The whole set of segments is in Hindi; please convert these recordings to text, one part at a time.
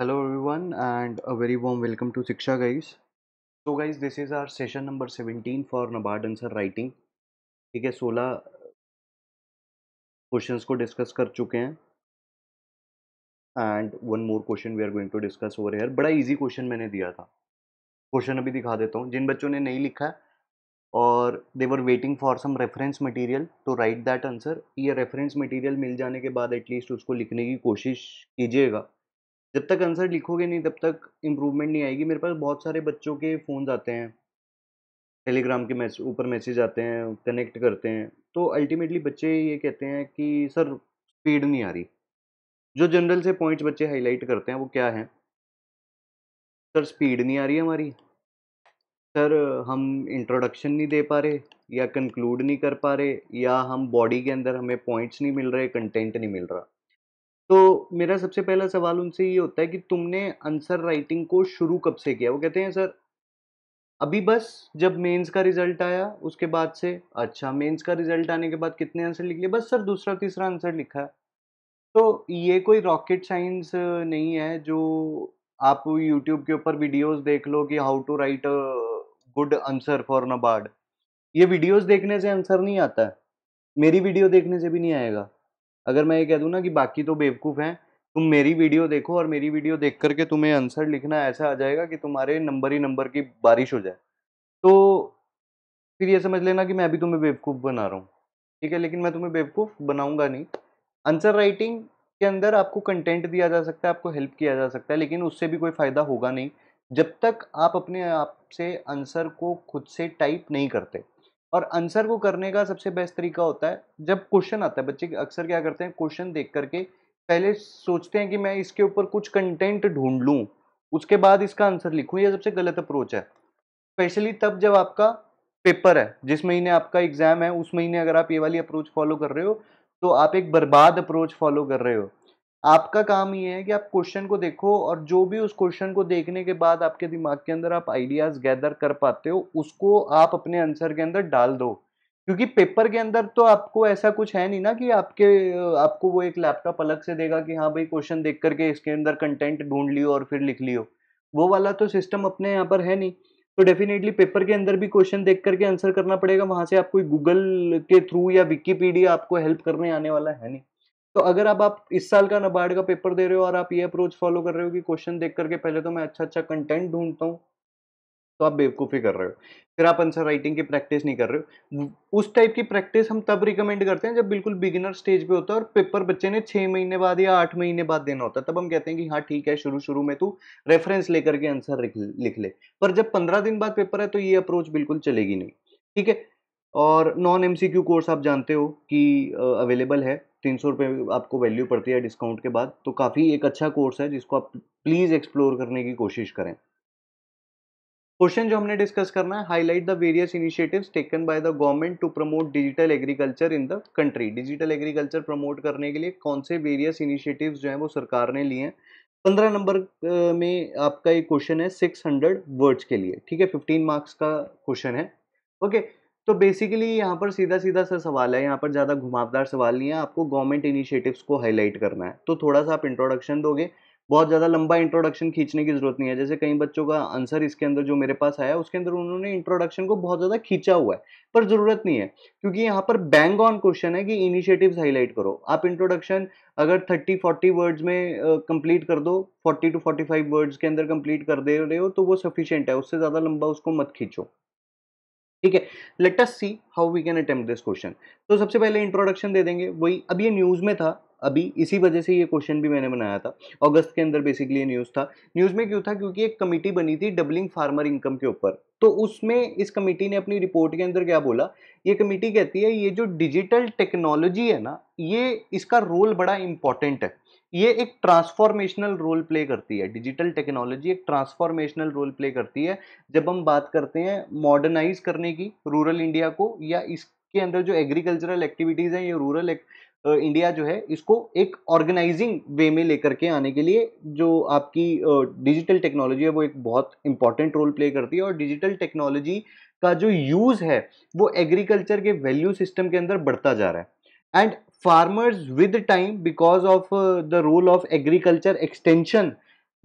hello everyone and a very warm welcome to Shiksha guys so guys this is our session number seventeen for NABARD answer writing ठीक है सोलह क्वेश्चंस को डिस्कस कर चुके हैं and one more question we are going to discuss over here बड़ा इजी क्वेश्चन मैंने दिया था क्वेश्चन अभी दिखा देता हूँ जिन बच्चों ने नहीं लिखा है और they were waiting for some reference material to write that answer ये रेफरेंस मटीरियल मिल जाने के बाद एटलीस्ट उसको लिखने की कोशिश कीजिएगा जब तक आंसर लिखोगे नहीं तब तक इम्प्रूवमेंट नहीं आएगी मेरे पास बहुत सारे बच्चों के फ़ोन आते हैं टेलीग्राम के मैसेज ऊपर मैसेज आते हैं कनेक्ट करते हैं तो अल्टीमेटली बच्चे ये कहते हैं कि सर स्पीड नहीं आ रही जो जनरल से पॉइंट्स बच्चे हाईलाइट करते हैं वो क्या है सर स्पीड नहीं आ रही हमारी सर हम इंट्रोडक्शन नहीं दे पा रहे या कंक्लूड नहीं कर पा रहे या हम बॉडी के अंदर हमें पॉइंट्स नहीं मिल रहे कंटेंट नहीं मिल रहा तो मेरा सबसे पहला सवाल उनसे ये होता है कि तुमने आंसर राइटिंग को शुरू कब से किया वो कहते हैं सर अभी बस जब मेंस का रिजल्ट आया उसके बाद से अच्छा मेंस का रिजल्ट आने के बाद कितने आंसर लिख लिए बस सर दूसरा तीसरा आंसर लिखा है तो ये कोई रॉकेट साइंस नहीं है जो आप यूट्यूब के ऊपर वीडियोस देख लो कि how to write a good answer for NABARD ये वीडियोस देखने से आंसर नहीं आता मेरी वीडियो देखने से भी नहीं आएगा अगर मैं ये कह दूँ ना कि बाकी तो बेवकूफ़ हैं तुम मेरी वीडियो देखो और मेरी वीडियो देख करके तुम्हें आंसर लिखना ऐसा आ जाएगा कि तुम्हारे नंबर ही नंबर की बारिश हो जाए तो फिर ये समझ लेना कि मैं अभी तुम्हें बेवकूफ़ बना रहा हूँ ठीक है लेकिन मैं तुम्हें बेवकूफ़ बनाऊँगा नहीं आंसर राइटिंग के अंदर आपको कंटेंट दिया जा सकता है आपको हेल्प किया जा सकता है लेकिन उससे भी कोई फ़ायदा होगा नहीं जब तक आप अपने आप से आंसर को खुद से टाइप नहीं करते और आंसर को करने का सबसे बेस्ट तरीका होता है जब क्वेश्चन आता है बच्चे अक्सर क्या करते हैं क्वेश्चन देख करके पहले सोचते हैं कि मैं इसके ऊपर कुछ कंटेंट ढूंढ लूँ उसके बाद इसका आंसर लिखूँ यह सबसे गलत अप्रोच है स्पेशली तब जब आपका पेपर है जिस महीने आपका एग्जाम है उस महीने अगर आप ये वाली अप्रोच फॉलो कर रहे हो तो आप एक बर्बाद अप्रोच फॉलो कर रहे हो आपका काम ये है कि आप क्वेश्चन को देखो और जो भी उस क्वेश्चन को देखने के बाद आपके दिमाग के अंदर आप आइडियाज़ गैदर कर पाते हो उसको आप अपने आंसर के अंदर डाल दो क्योंकि पेपर के अंदर तो आपको ऐसा कुछ है नहीं ना कि आपके आपको वो एक लैपटॉप अलग से देगा कि हाँ भाई क्वेश्चन देख करके इसके अंदर कंटेंट ढूंढ लियो और फिर लिख लियो वो वाला तो सिस्टम अपने यहाँ पर है नहीं तो डेफिनेटली पेपर के अंदर भी क्वेश्चन देख करके आंसर करना पड़ेगा वहाँ से आप कोई गूगल के थ्रू या विकीपीडिया आपको हेल्प करने आने वाला है नहीं तो अगर अब आप इस साल का नबार्ड का पेपर दे रहे हो और आप ये अप्रोच फॉलो कर रहे हो कि क्वेश्चन देख करके पहले तो मैं अच्छा अच्छा कंटेंट ढूंढता हूँ तो आप बेवकूफ़ी कर रहे हो फिर आप आंसर राइटिंग की प्रैक्टिस नहीं कर रहे हो उस टाइप की प्रैक्टिस हम तब रिकमेंड करते हैं जब बिल्कुल बिगिनर स्टेज पे होता है और पेपर बच्चे ने छः महीने बाद या आठ महीने बाद देना होता है तब हम कहते हैं कि हाँ ठीक है शुरू शुरू में तू रेफरेंस लेकर के आंसर लिख ले पर जब पंद्रह दिन बाद पेपर है तो ये अप्रोच बिल्कुल चलेगी नहीं ठीक है और नॉन एम कोर्स आप जानते हो कि अवेलेबल है तीन सौ रुपये आपको वैल्यू पड़ती है डिस्काउंट के बाद तो काफ़ी एक अच्छा कोर्स है जिसको आप प्लीज़ एक्सप्लोर करने की कोशिश करें क्वेश्चन जो हमने डिस्कस करना है highlight the various initiatives taken by the government to promote digital agriculture in the country digital agriculture promote करने के लिए कौन से वेरियस इनिशिएटिव्स जो हैं वो सरकार ने लिए हैं पंद्रह नंबर में आपका एक क्वेश्चन है सिक्स हंड्रेड वर्ड्स के लिए ठीक है फिफ्टीन मार्क्स का क्वेश्चन है ओके okay, तो बेसिकली यहाँ पर सीधा सीधा सा सवाल है यहाँ पर ज़्यादा घुमावदार सवाल नहीं है आपको गवर्नमेंट इनिशिएटिव्स को हाईलाइट करना है तो थोड़ा सा आप इंट्रोडक्शन दोगे बहुत ज़्यादा लंबा इंट्रोडक्शन खींचने की ज़रूरत नहीं है जैसे कई बच्चों का आंसर इसके अंदर जो मेरे पास आया उसके अंदर उन्होंने इंट्रोडक्शन को बहुत ज़्यादा खींचा हुआ है पर ज़रूरत नहीं है क्योंकि यहाँ पर बैंग ऑन क्वेश्चन है कि इनिशिएटिव्स हाईलाइट करो आप इंट्रोडक्शन अगर 30 40 वर्ड्स में कंप्लीट uh, कर दो 40 टू 45 वर्ड्स के अंदर कंप्लीट कर दे रहे हो तो वो सफिशियंट है उससे ज़्यादा लंबा उसको मत खींचो ठीक है let's see how we can attempt this question तो सबसे पहले इंट्रोडक्शन दे देंगे वही अब ये न्यूज़ में था अभी इसी वजह से ये क्वेश्चन भी मैंने बनाया था अगस्त के अंदर बेसिकली ये न्यूज़ था न्यूज़ में क्यों था क्योंकि एक कमेटी बनी थी डबलिंग फार्मर इनकम के ऊपर तो उसमें इस कमेटी ने अपनी रिपोर्ट के अंदर क्या बोला ये कमेटी कहती है ये जो डिजिटल टेक्नोलॉजी है ना ये इसका रोल बड़ा इंपॉर्टेंट है ये एक ट्रांसफॉर्मेशनल रोल प्ले करती है डिजिटल टेक्नोलॉजी एक ट्रांसफॉर्मेशनल रोल प्ले करती है जब हम बात करते हैं मॉडर्नाइज करने की रूरल इंडिया को या इसके अंदर जो एग्रीकल्चरल एक्टिविटीज़ हैं ये रूरल इंडिया जो है इसको एक ऑर्गेनाइजिंग वे में लेकर के आने के लिए जो आपकी डिजिटल टेक्नोलॉजी है वो एक बहुत इंपॉर्टेंट रोल प्ले करती है और डिजिटल टेक्नोलॉजी का जो यूज़ है वो एग्रीकल्चर के वैल्यू सिस्टम के अंदर बढ़ता जा रहा है and farmers with time because of the role of agriculture extension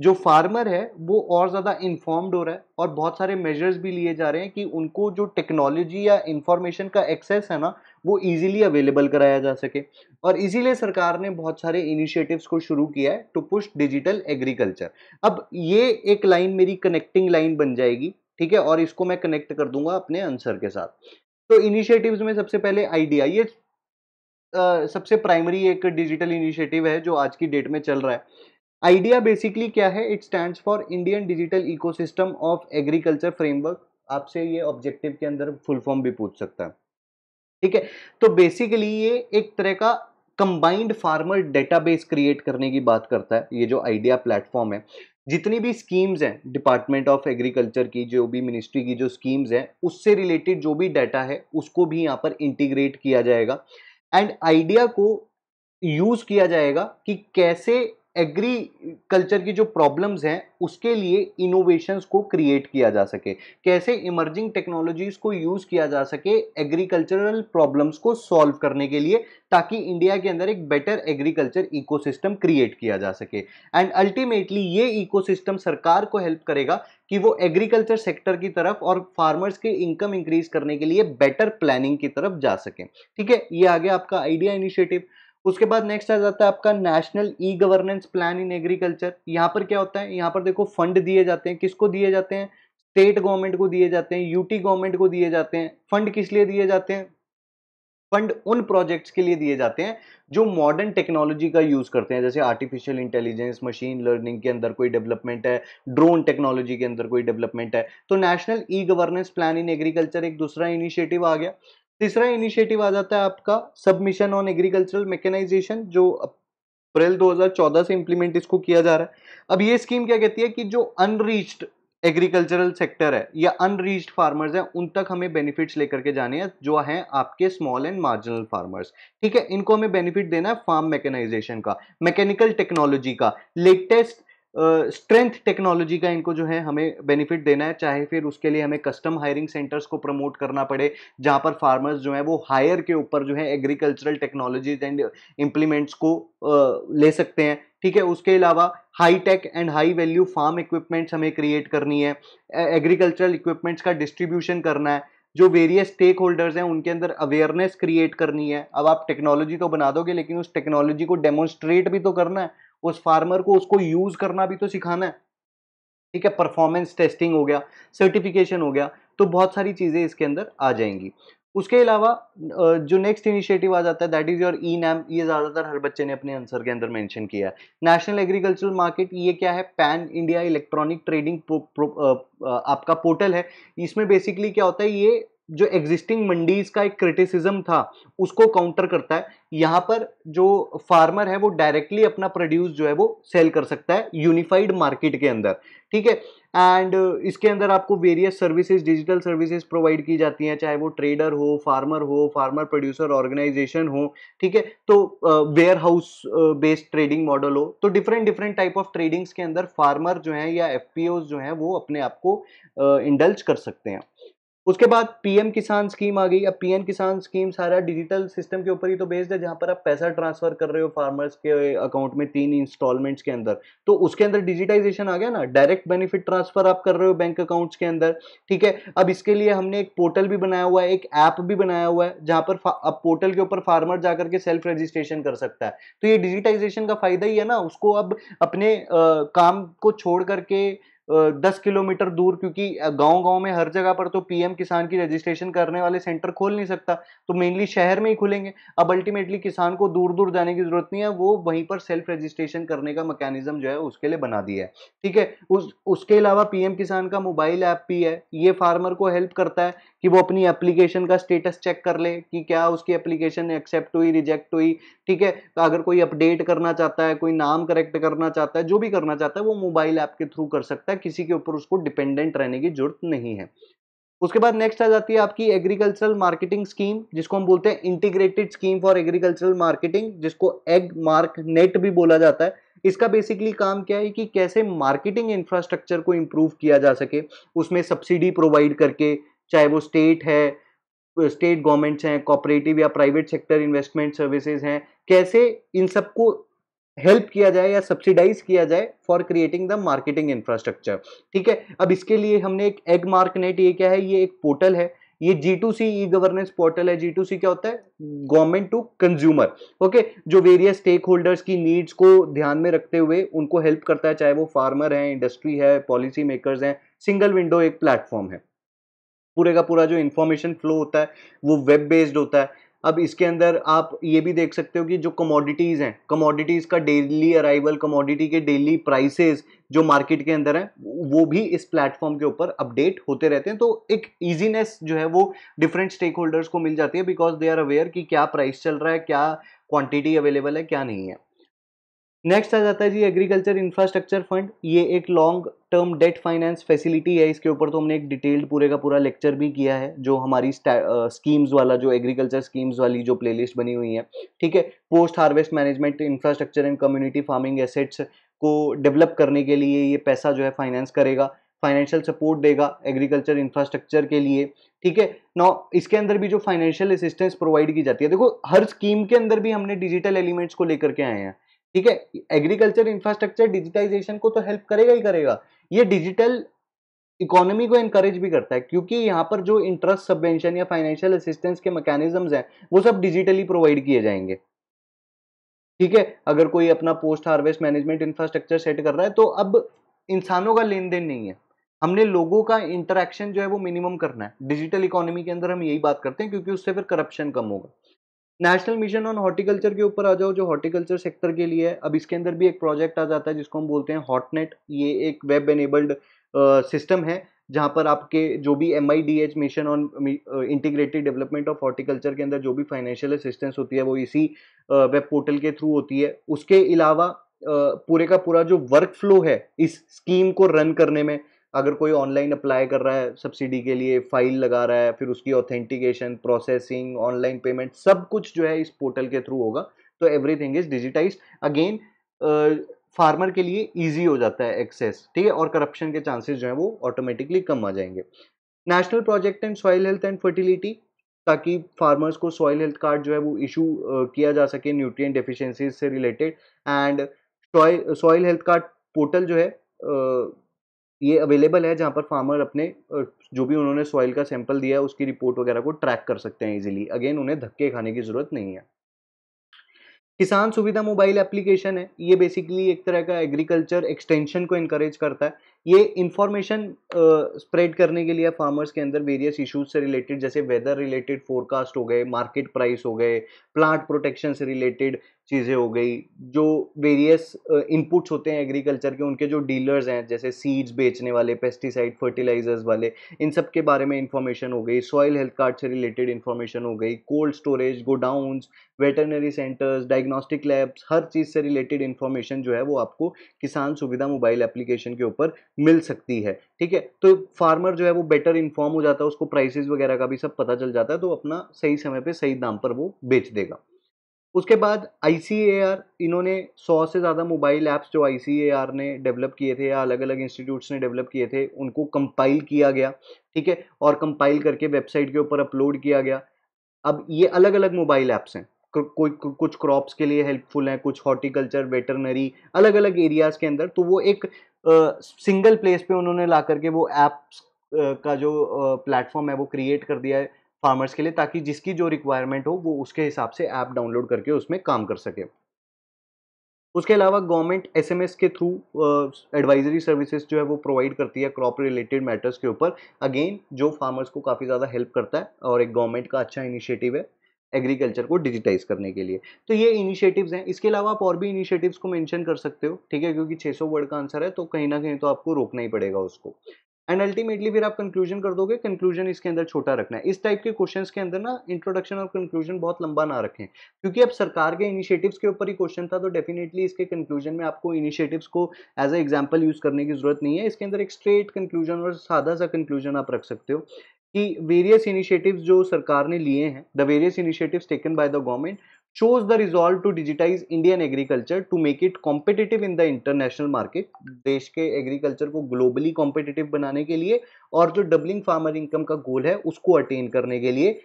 जो फार्मर है वो और ज़्यादा इन्फॉर्म्ड हो रहा है और बहुत सारे मेजर्स भी लिए जा रहे हैं कि उनको जो टेक्नोलॉजी या इन्फॉर्मेशन का एक्सेस है ना वो इजीली अवेलेबल कराया जा सके और इसीलिए सरकार ने बहुत सारे इनिशिएटिव्स को शुरू किया है टू पुश डिजिटल एग्रीकल्चर अब ये एक लाइन मेरी कनेक्टिंग लाइन बन जाएगी ठीक है और इसको मैं कनेक्ट कर दूंगा अपने आंसर के साथ तो इनिशिएटिव्स में सबसे पहले आइडिया ये आ, सबसे प्राइमरी एक डिजिटल इनिशिएटिव है जो आज की डेट में चल रहा है आइडिया बेसिकली क्या है it stand for Indian digital ecosystem of agriculture framework आपसे ये ऑब्जेक्टिव के अंदर फुल फॉर्म भी पूछ सकता है ठीक है तो बेसिकली ये एक तरह का कंबाइंड फार्मर डेटाबेस क्रिएट करने की बात करता है ये जो आइडिया प्लेटफॉर्म है जितनी भी स्कीम्स हैं डिपार्टमेंट ऑफ एग्रीकल्चर की जो भी मिनिस्ट्री की जो स्कीम्स हैं उससे रिलेटेड जो भी डाटा है उसको भी यहाँ पर इंटीग्रेट किया जाएगा एंड आइडिया को यूज़ किया जाएगा कि कैसे एग्रीकल्चर की जो प्रॉब्लम्स हैं उसके लिए इनोवेशंस को क्रिएट किया जा सके कैसे इमर्जिंग टेक्नोलॉजीज को यूज़ किया जा सके एग्रीकल्चरल प्रॉब्लम्स को सॉल्व करने के लिए ताकि इंडिया के अंदर एक बेटर एग्रीकल्चर इकोसिस्टम क्रिएट किया जा सके एंड अल्टीमेटली ये इकोसिस्टम सरकार को हेल्प करेगा कि वो एग्रीकल्चर सेक्टर की तरफ और फार्मर्स के इनकम इंक्रीज करने के लिए बेटर प्लानिंग की तरफ जा सकें ठीक है ये आ गया आपका आइडिया इनिशिएटिव उसके बाद नेक्स्ट आ जाता है आपका national e governance plan in agriculture यहाँ पर क्या होता है यहाँ पर देखो फंड दिए जाते हैं किसको दिए जाते हैं स्टेट गवर्नमेंट को दिए जाते हैं यूटी गवर्नमेंट को दिए जाते हैं फंड किस लिए दिए जाते हैं फंड उन प्रोजेक्ट्स के लिए दिए जाते हैं जो मॉडर्न टेक्नोलॉजी का यूज़ करते हैं जैसे आर्टिफिशियल इंटेलिजेंस मशीन लर्निंग के अंदर कोई डेवलपमेंट है ड्रोन टेक्नोलॉजी के अंदर कोई डेवलपमेंट है तो national e governance plan in agriculture एक दूसरा इनिशिएटिव आ गया तीसरा इनिशिएटिव आ जाता है आपका सबमिशन ऑन एग्रीकल्चरल मैकेनाइजेशन जो अप्रैल 2014 से इम्प्लीमेंट इसको किया जा रहा है अब ये स्कीम क्या कहती है कि जो अनरीच्ड एग्रीकल्चरल सेक्टर है या अनरीच्ड फार्मर्स हैं उन तक हमें बेनिफिट्स लेकर के जाने हैं जो हैं आपके स्मॉल एंड मार्जिनल फार्मर्स ठीक है इनको हमें बेनिफिट देना है फार्म मैकेनाइजेशन का मैकेनिकल टेक्नोलॉजी का लेटेस्ट स्ट्रेंथ uh, टेक्नोलॉजी का इनको जो है हमें बेनिफिट देना है चाहे फिर उसके लिए हमें कस्टम हायरिंग सेंटर्स को प्रमोट करना पड़े जहाँ पर फार्मर्स जो है वो हायर के ऊपर जो है एग्रीकल्चरल टेक्नोलॉजीज एंड इम्प्लीमेंट्स को uh, ले सकते हैं ठीक है उसके अलावा high tech and high value farm equipments हमें क्रिएट करनी है एग्रीकल्चरल इक्विपमेंट्स का डिस्ट्रीब्यूशन करना है जो वेरियस स्टेक होल्डर्स हैं उनके अंदर अवेयरनेस क्रिएट करनी है अब आप टेक्नोलॉजी तो बना दोगे लेकिन उस टेक्नोलॉजी को डेमोन्स्ट्रेट भी तो करना है उस फार्मर को उसको यूज करना भी तो सिखाना है ठीक है परफॉर्मेंस टेस्टिंग हो गया सर्टिफिकेशन हो गया तो बहुत सारी चीज़ें इसके अंदर आ जाएंगी उसके अलावा जो नेक्स्ट इनिशिएटिव आ जाता है that is your e NAM ये ज़्यादातर हर बच्चे ने अपने आंसर के अंदर मेंशन किया है नेशनल एग्रीकल्चरल मार्केट ये क्या है पैन इंडिया इलेक्ट्रॉनिक ट्रेडिंग आपका पोर्टल है इसमें बेसिकली क्या होता है ये जो एग्जिस्टिंग मंडीज का एक क्रिटिसिज्म था उसको काउंटर करता है यहाँ पर जो फार्मर है वो डायरेक्टली अपना प्रोड्यूस जो है वो सेल कर सकता है यूनिफाइड मार्केट के अंदर ठीक है एंड इसके अंदर आपको various services digital services provide की जाती हैं चाहे वो ट्रेडर हो फार्मर हो फार्मर प्रोड्यूसर ऑर्गेनाइजेशन हो ठीक है तो warehouse based trading model हो तो different different type of tradings के अंदर फार्मर जो हैं या एफ जो हैं वो अपने आप को इंडल्ज uh, कर सकते हैं उसके बाद पीएम किसान स्कीम आ गई अब पीएम किसान स्कीम सारा डिजिटल सिस्टम के ऊपर ही तो बेस्ड है जहां पर आप पैसा ट्रांसफर कर रहे हो फार्मर्स के अकाउंट में तीन इंस्टॉलमेंट्स के अंदर तो उसके अंदर डिजिटाइजेशन आ गया ना डायरेक्ट बेनिफिट ट्रांसफर आप कर रहे हो बैंक अकाउंट्स के अंदर ठीक है अब इसके लिए हमने एक पोर्टल भी बनाया हुआ है एक ऐप भी बनाया हुआ है जहां पर अब पोर्टल के ऊपर फार्मर जाकर के सेल्फ रजिस्ट्रेशन कर सकता है तो ये डिजिटाइजेशन का फायदा ही है ना उसको अब अपने आ, काम को छोड़ करके दस किलोमीटर दूर क्योंकि गांव गांव में हर जगह पर तो पीएम किसान की रजिस्ट्रेशन करने वाले सेंटर खोल नहीं सकता तो मेनली शहर में ही खुलेंगे अब अल्टीमेटली किसान को दूर दूर जाने की जरूरत नहीं है वो वहीं पर सेल्फ रजिस्ट्रेशन करने का मैकेनिज्म जो है उसके लिए बना दिया है ठीक है उस उसके अलावा पीएम किसान का मोबाइल ऐप भी है ये फार्मर को हेल्प करता है कि वो अपनी एप्लीकेशन का स्टेटस चेक कर ले कि क्या उसकी एप्लीकेशन एक्सेप्ट हुई रिजेक्ट हुई ठीक है तो अगर कोई अपडेट करना चाहता है कोई नाम करेक्ट करना चाहता है जो भी करना चाहता है वो मोबाइल ऐप के थ्रू कर सकता है किसी के ऊपर उसको डिपेंडेंट रहने की जरूरत नहीं है उसके बाद नेक्स्ट आ जाती है आपकी एग्रीकल्चरल मार्केटिंग स्कीम जिसको हम बोलते हैं integrated scheme for agricultural marketing जिसको एग मार्क नेट भी बोला जाता है इसका बेसिकली काम क्या है कि कैसे मार्केटिंग इंफ्रास्ट्रक्चर को इम्प्रूव किया जा सके उसमें सब्सिडी प्रोवाइड करके चाहे वो स्टेट है स्टेट गवर्नमेंट्स हैं कॉपरेटिव या प्राइवेट सेक्टर इन्वेस्टमेंट सर्विसेज हैं कैसे इन सबको हेल्प किया जाए या सब्सिडाइज किया जाए for creating the marketing infrastructure ठीक है अब इसके लिए हमने एक एग मार्क नेट ये क्या है ये एक पोर्टल है ये G to C e governance portal है जी टू सी क्या होता है गवर्नमेंट टू कंज्यूमर ओके जो वेरियस स्टेक होल्डर्स की नीड्स को ध्यान में रखते हुए उनको हेल्प करता है चाहे वो फार्मर हैं इंडस्ट्री है पॉलिसी मेकर्स हैं सिंगल विंडो एक प्लेटफॉर्म है पूरे का पूरा जो इन्फॉर्मेशन फ्लो होता है वो वेब बेस्ड होता है अब इसके अंदर आप ये भी देख सकते हो कि जो कमोडिटीज़ हैं कमोडिटीज़ का डेली अराइवल कमोडिटी के डेली प्राइसेस जो मार्केट के अंदर हैं वो भी इस प्लेटफॉर्म के ऊपर अपडेट होते रहते हैं तो एक इजीनेस जो है वो डिफरेंट स्टेक होल्डर्स को मिल जाती है बिकॉज दे आर अवेयर कि क्या प्राइस चल रहा है क्या क्वांटिटी अवेलेबल है क्या नहीं है नेक्स्ट आ जाता है जी एग्रीकल्चर इंफ्रास्ट्रक्चर फंड ये एक long term debt finance facility है इसके ऊपर तो हमने एक डिटेल्ड पूरे का पूरा लेक्चर भी किया है जो हमारी स्कीम्स वाला जो एग्रीकल्चर स्कीम्स वाली जो प्लेलिस्ट बनी हुई है ठीक है post harvest management infrastructure and community farming assets को डेवलप करने के लिए ये पैसा जो है फाइनेंस करेगा फाइनेंशियल सपोर्ट देगा एग्रीकल्चर इंफ्रास्ट्रक्चर के लिए ठीक है नौ इसके अंदर भी जो फाइनेंशियल असिस्टेंस प्रोवाइड की जाती है देखो हर स्कीम के अंदर भी हमने डिजिटल एलिमेंट्स को लेकर के आए हैं ठीक है एग्रीकल्चर इंफ्रास्ट्रक्चर डिजिटाइजेशन को तो हेल्प करेगा ही करेगा ये डिजिटल इकोनॉमी को इनकरेज भी करता है क्योंकि यहाँ पर जो इंटरेस्ट सबवेंशन या फाइनेंशियल असिस्टेंस के मैकेनिज्म हैं वो सब डिजिटली प्रोवाइड किए जाएंगे ठीक है अगर कोई अपना post harvest management infrastructure set कर रहा है तो अब इंसानों का लेन देन नहीं है हमने लोगों का इंटरेक्शन जो है वो मिनिमम करना है डिजिटल इकोनॉमी के अंदर हम यही बात करते हैं क्योंकि उससे फिर करप्शन कम होगा नेशनल मिशन ऑन हॉर्टिकल्चर के ऊपर आ जाओ जो हॉर्टिकल्चर सेक्टर के लिए है अब इसके अंदर भी एक प्रोजेक्ट आ जाता है जिसको हम बोलते हैं हॉटनेट ये एक वेब एनेबल्ड सिस्टम है जहाँ पर आपके जो भी M I D H mission on integrated development of horticulture के अंदर जो भी फाइनेंशियल असिस्टेंस होती है वो इसी वेब पोर्टल के थ्रू होती है उसके अलावा पूरे का पूरा जो वर्क फ्लो है इस स्कीम को रन करने में अगर कोई ऑनलाइन अप्लाई कर रहा है सब्सिडी के लिए फाइल लगा रहा है फिर उसकी ऑथेंटिकेशन प्रोसेसिंग ऑनलाइन पेमेंट सब कुछ जो है इस पोर्टल के थ्रू होगा तो everything is digitise again farmer के लिए ईजी हो जाता है एक्सेस ठीक है और करप्शन के चांसेस जो है वो ऑटोमेटिकली कम आ जाएंगे national project and soil health and fertility ताकि फार्मर्स को सॉइल हेल्थ कार्ड जो है वो इशू किया जा सके न्यूट्रिएंट डेफिशेंसीज से related and soil health card portal जो है ये अवेलेबल है जहाँ पर फार्मर अपने जो भी उन्होंने सॉइल का सैंपल दिया है उसकी रिपोर्ट वगैरह को ट्रैक कर सकते हैं इजीली अगेन उन्हें धक्के खाने की ज़रूरत नहीं है किसान सुविधा मोबाइल एप्लीकेशन है ये बेसिकली एक तरह का एग्रीकल्चर एक्सटेंशन को इनकरेज करता है ये इंफॉर्मेशन स्प्रेड करने के लिए फार्मर्स के अंदर वेरियस इश्यूज से रिलेटेड जैसे वेदर रिलेटेड फोरकास्ट हो गए मार्केट प्राइस हो गए प्लांट प्रोटेक्शन से रिलेटेड चीज़ें हो गई जो वेरियस इनपुट्स होते हैं एग्रीकल्चर के उनके जो डीलर्स हैं जैसे सीड्स बेचने वाले पेस्टिसाइड फर्टिलाइजर्स वाले इन सब के बारे में इंफॉर्मेशन हो गई सॉयल हेल्थ कार्ड से रिलेटेड इन्फॉर्मेशन हो गई cold storage godowns veterinary centres diagnostic labs हर चीज़ से रिलेटेड इंफॉर्मेशन जो है वो आपको किसान सुविधा मोबाइल एप्लीकेशन के ऊपर मिल सकती है ठीक है तो फार्मर जो है वो बेटर इन्फॉर्म हो जाता है उसको प्राइसेस वगैरह का भी सब पता चल जाता है तो अपना सही समय पे सही दाम पर वो बेच देगा उसके बाद आई इन्होंने सौ से ज़्यादा मोबाइल ऐप्स जो आई ने डेवलप किए थे या अलग अलग इंस्टीट्यूट्स ने डेवलप किए थे उनको कंपाइल किया गया ठीक है और कंपाइल करके वेबसाइट के ऊपर अपलोड किया गया अब ये अलग अलग मोबाइल ऐप्स हैं कोई कुछ क्रॉप्स के लिए हेल्पफुल हैं कुछ हॉर्टिकल्चर वेटरनरी अलग अलग एरियाज़ के अंदर तो वो एक सिंगल प्लेस पे उन्होंने ला करके वो ऐप्स का जो प्लेटफॉर्म है वो क्रिएट कर दिया है फार्मर्स के लिए ताकि जिसकी जो रिक्वायरमेंट हो वो उसके हिसाब से ऐप डाउनलोड करके उसमें काम कर सके उसके अलावा गवर्नमेंट एसएमएस के थ्रू एडवाइजरी सर्विसेज जो है वो प्रोवाइड करती है क्रॉप रिलेटेड मैटर्स के ऊपर अगेन जो फार्मर्स को काफ़ी ज़्यादा हेल्प करता है और एक गवर्नमेंट का अच्छा इनिशिएटिव है एग्रीकल्चर को डिजिटाइज करने के लिए तो ये इनिशिएटिव्स हैं इसके अलावा आप और भी इनिशिएटिव्स को मेंशन कर सकते हो ठीक है क्योंकि 600 वर्ड का आंसर है तो कहीं ना कहीं तो आपको रोकना ही पड़ेगा उसको एंड अल्टीमेटली फिर आप कंक्लूजन कर दोगे कंक्लूजन इसके अंदर छोटा रखना है इस टाइप के क्वेश्चन के अंदर ना इंट्रोडक्शन और कंक्लूजन बहुत लंबा ना रखें क्योंकि अब सरकार के इनिशिएटिव्स के ऊपर ही क्वेश्चन था तो डेफिनेटली इसके कंक्लूजन में आपको इनिशिएटिव्स को एज ए एग्जाम्पल यूज करने की जरूरत नहीं है इसके अंदर एक स्ट्रेट कंक्लूजन और सादा सा कंक्लूजन आप रख सकते हो कि वेरियस इनिशिएटिव्स जो सरकार ने लिए हैं the various initiatives taken by the government chose the resolve to digitise Indian agriculture to make it competitive in the international market देश के एग्रीकल्चर को ग्लोबली कॉम्पिटिटिव बनाने के लिए और जो डबलिंग फार्मर इनकम का गोल है उसको अटेन करने के लिए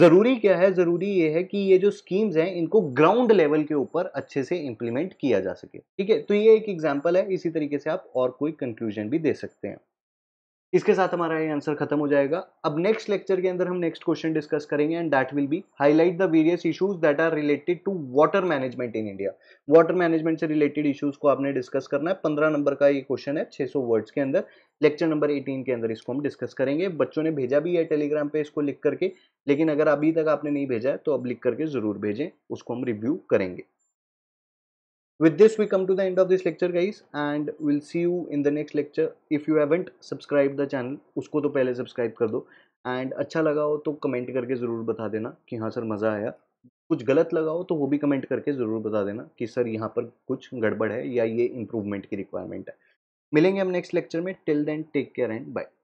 ज़रूरी क्या है ज़रूरी ये है कि ये जो स्कीम्स हैं इनको ग्राउंड लेवल के ऊपर अच्छे से इम्प्लीमेंट किया जा सके ठीक है तो ये एक एग्जाम्पल है इसी तरीके से आप और कोई कंक्लूजन भी दे सकते हैं इसके साथ हमारा ये आंसर खत्म हो जाएगा अब नेक्स्ट लेक्चर के अंदर हम नेक्स्ट क्वेश्चन डिस्कस करेंगे and that will be highlight the various issues that are related to water management in India water management से रिलेटेड इश्यूज को आपने डिस्कस करना है पंद्रह नंबर का ये क्वेश्चन है छह वर्ड्स के अंदर लेक्चर नंबर एटीन के अंदर इसको हम डिस्कस करेंगे बच्चों ने भेजा भी है टेलीग्राम पे इसको लिख करके लेकिन अगर अभी तक आपने नहीं भेजा है तो अब लिख करके ज़रूर भेजें उसको हम रिव्यू करेंगे with this we come to the end of this lecture guys and we'll see you in the next lecture if you haven't subscribed the channel usko to pehle subscribe kar do and acha laga ho to comment karke zarur bata dena ki ha sir maza aaya कुछ गलत लगा हो तो वो भी कमेंट करके ज़रूर बता देना कि सर यहाँ पर कुछ गड़बड़ है या ये इम्प्रूवमेंट की रिक्वायरमेंट है मिलेंगे हम नेक्स्ट लेक्चर में till then take care and bye